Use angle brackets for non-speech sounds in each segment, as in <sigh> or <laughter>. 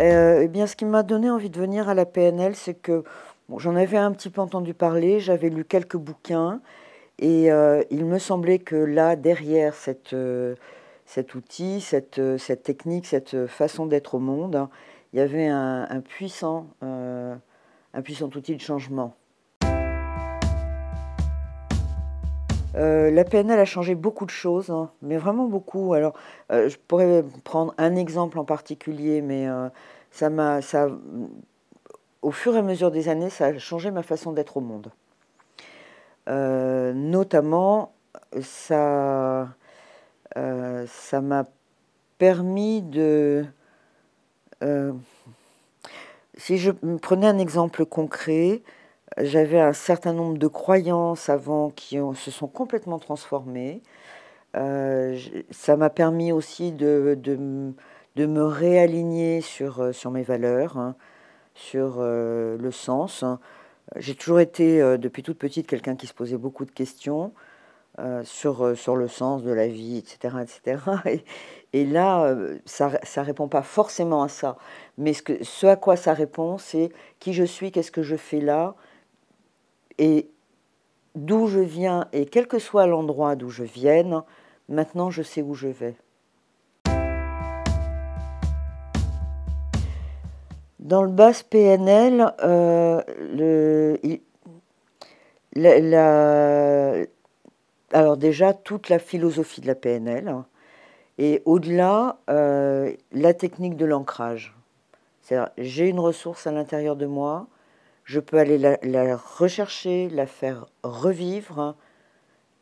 Euh, eh bien, ce qui m'a donné envie de venir à la PNL, c'est que j'en avais un petit peu entendu parler, j'avais lu quelques bouquins, et euh, il me semblait que là, derrière euh, cet outil, cette, technique, cette façon d'être au monde, il y avait un puissant outil de changement. Euh, la PNL a changé beaucoup de choses, hein, mais vraiment beaucoup. Alors, euh, je pourrais prendre un exemple en particulier, mais euh, ça m'a, ça, au fur et à mesure des années, ça a changé ma façon d'être au monde. notamment, ça m'a permis de. si je prenais un exemple concret, j'avais un certain nombre de croyances avant qui se sont complètement transformées. Euh, ça m'a permis aussi de, de, de, me réaligner sur, euh, sur mes valeurs, hein, sur euh, le sens. Hein. J'ai toujours été, depuis toute petite, quelqu'un qui se posait beaucoup de questions sur, sur le sens de la vie, etc. etc. <laughs> Et, là, ça ne répond pas forcément à ça. Mais ce, ce à quoi ça répond, c'est qui je suis, qu'est-ce que je fais là, et d'où je viens, et quel que soit l'endroit d'où je vienne, maintenant je sais où je vais. Dans le BAS PNL, euh, alors déjà toute la philosophie de la PNL hein, et au-delà euh, la technique de l'ancrage. cest j'ai une ressource à l'intérieur de moi, je peux aller la, rechercher, la faire revivre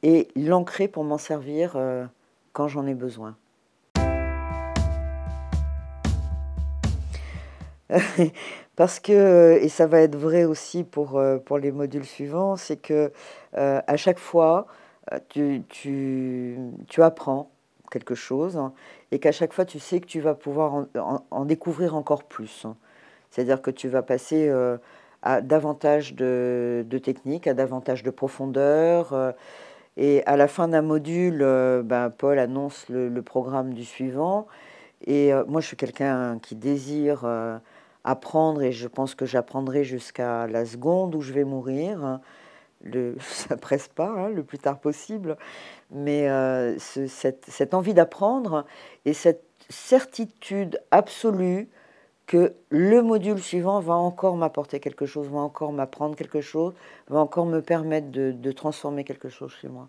et l'ancrer pour m'en servir euh, quand j'en ai besoin. <laughs> Parce que, euh, et ça va être vrai aussi pour, euh, pour les modules suivants, c'est que à chaque fois, tu, tu, tu apprends quelque chose et qu'à chaque fois, tu sais que tu vas pouvoir en, découvrir encore plus. C'est-à-dire que tu vas passer à davantage de, techniques, à davantage de profondeur. Euh, et à la fin d'un module, euh, ben, Paul annonce le, programme du suivant. Et euh, moi, je suis quelqu'un qui désire apprendre et je pense que j'apprendrai jusqu'à la seconde où je vais mourir. Le, <laughs> ça presse pas, hein, le plus tard possible. Mais cette, envie d'apprendre et cette certitude absolue que le module suivant va encore m'apporter quelque chose, va encore m'apprendre quelque chose, va encore me permettre de, transformer quelque chose chez moi.